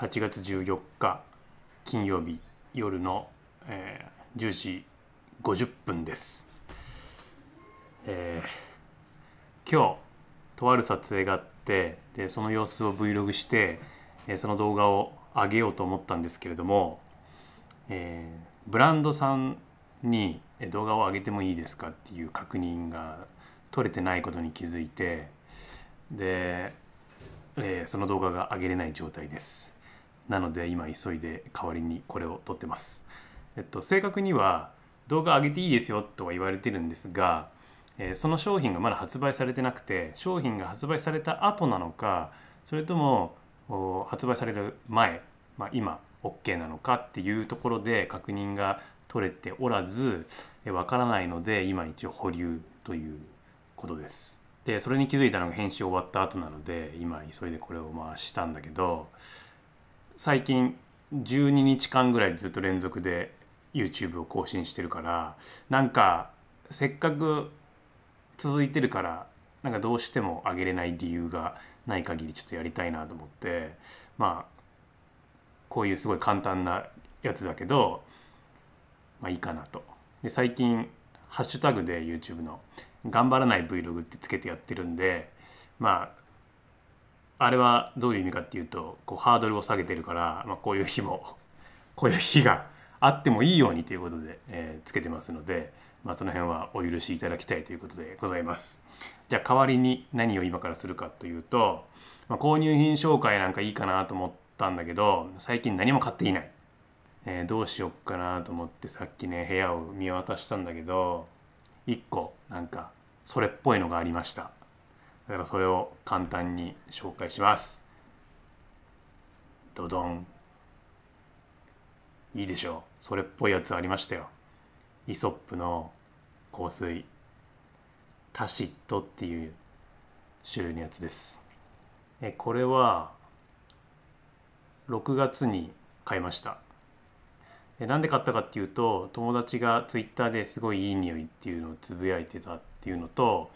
8月14日金曜日夜の、えー、10時50分です、えー、今日とある撮影があってでその様子を Vlog して、えー、その動画を上げようと思ったんですけれども、えー、ブランドさんに動画を上げてもいいですかっていう確認が取れてないことに気づいてで、えー、その動画が上げれない状態です。なので今急いで代わりにこれを撮ってます。えっと、正確には動画上げていいですよとは言われてるんですが、えー、その商品がまだ発売されてなくて商品が発売された後なのかそれとも発売される前、まあ、今 OK なのかっていうところで確認が取れておらずわからないので今一応保留ということです。でそれに気づいたのが編集終わった後なので今急いでこれを回したんだけど最近12日間ぐらいずっと連続で YouTube を更新してるからなんかせっかく続いてるからなんかどうしても上げれない理由がない限りちょっとやりたいなと思ってまあこういうすごい簡単なやつだけどまあいいかなと。で最近ハッシュタグで YouTube の「頑張らない Vlog」ってつけてやってるんでまああれはどういう意味かっていうとこうハードルを下げてるから、まあ、こういう日も こういう日があってもいいようにということで、えー、つけてますので、まあ、その辺はお許しいただきたいということでございます。じゃあ代わりに何を今からするかというと、まあ、購入品紹介なんかいいかなと思ったんだけど最近何も買っていない、えー、どうしよっかなと思ってさっきね部屋を見渡したんだけど1個なんかそれっぽいのがありました。だからそれを簡単に紹介しますドドンいいでしょうそれっぽいやつありましたよイソップの香水タシットっていう種類のやつですえこれは6月に買いましたなんで買ったかっていうと友達が twitter ですごいいい匂いっていうのをつぶやいてたっていうのと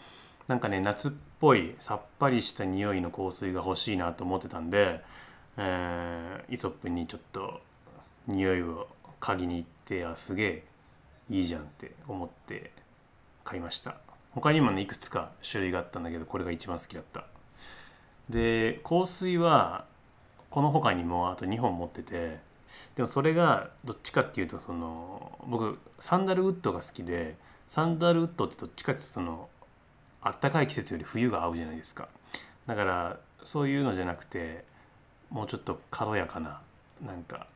なんかね夏っぽいさっぱりした匂いの香水が欲しいなと思ってたんで、えー、イソップにちょっと匂いを嗅ぎに行ってあすげえいいじゃんって思って買いました他にもねいくつか種類があったんだけどこれが一番好きだったで香水はこの他にもあと2本持っててでもそれがどっちかっていうとその僕サンダルウッドが好きでサンダルウッドってどっちかっていうとそのあったかい季節より冬が合うじゃないですかだからそういうのじゃなくてもうちょっと軽やかななんか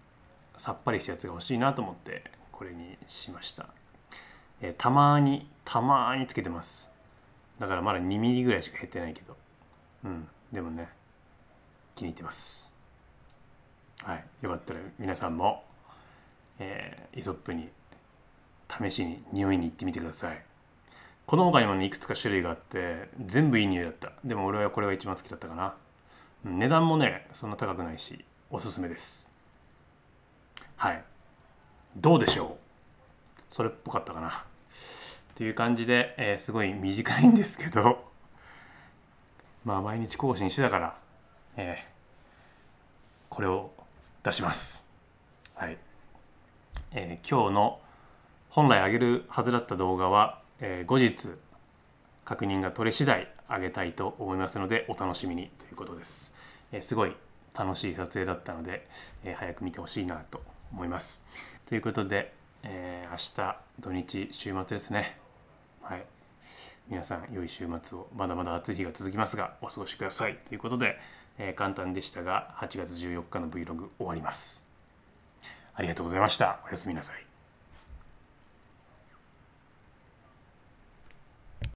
さっぱりしたやつが欲しいなと思ってこれにしました、えー、たまにたまにつけてますだからまだ 2mm ぐらいしか減ってないけどうんでもね気に入ってますはいよかったら皆さんも、えー、イソップに試しに匂いに行ってみてくださいこの他にもねいくつか種類があって全部いい匂いだったでも俺はこれが一番好きだったかな値段もねそんな高くないしおすすめですはいどうでしょうそれっぽかったかなっていう感じで、えー、すごい短いんですけどまあ毎日更新してたから、えー、これを出しますはい、えー、今日の本来上げるはずだった動画はえー、後日確認が取れ次第あげたいと思いますのでお楽しみにということです、えー、すごい楽しい撮影だったので、えー、早く見てほしいなと思いますということで、えー、明日土日週末ですねはい皆さん良い週末をまだまだ暑い日が続きますがお過ごしくださいということで、えー、簡単でしたが8月14日の Vlog 終わりますありがとうございましたおやすみなさい